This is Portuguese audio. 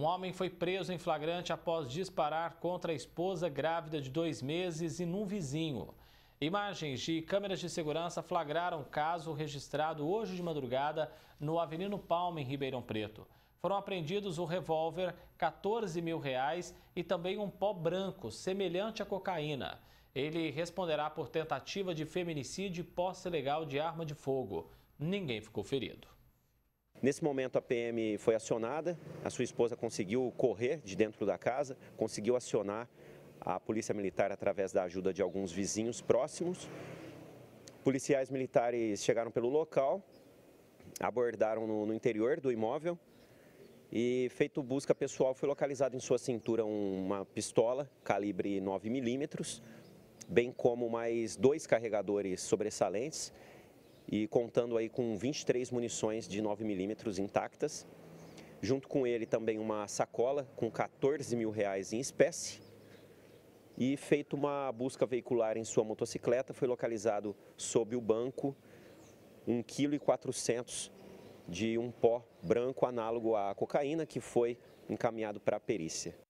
Um homem foi preso em flagrante após disparar contra a esposa grávida de dois meses e num vizinho. Imagens de câmeras de segurança flagraram o caso registrado hoje de madrugada no Avenido Palma, em Ribeirão Preto. Foram apreendidos o revólver, 14 mil reais e também um pó branco, semelhante à cocaína. Ele responderá por tentativa de feminicídio e posse legal de arma de fogo. Ninguém ficou ferido. Nesse momento a PM foi acionada, a sua esposa conseguiu correr de dentro da casa, conseguiu acionar a polícia militar através da ajuda de alguns vizinhos próximos. Policiais militares chegaram pelo local, abordaram no, no interior do imóvel e feito busca pessoal foi localizado em sua cintura uma pistola calibre 9 milímetros, bem como mais dois carregadores sobressalentes e contando aí com 23 munições de 9 milímetros intactas. Junto com ele também uma sacola com 14 mil reais em espécie. E feito uma busca veicular em sua motocicleta, foi localizado sob o banco 1,4 kg de um pó branco análogo à cocaína que foi encaminhado para a perícia.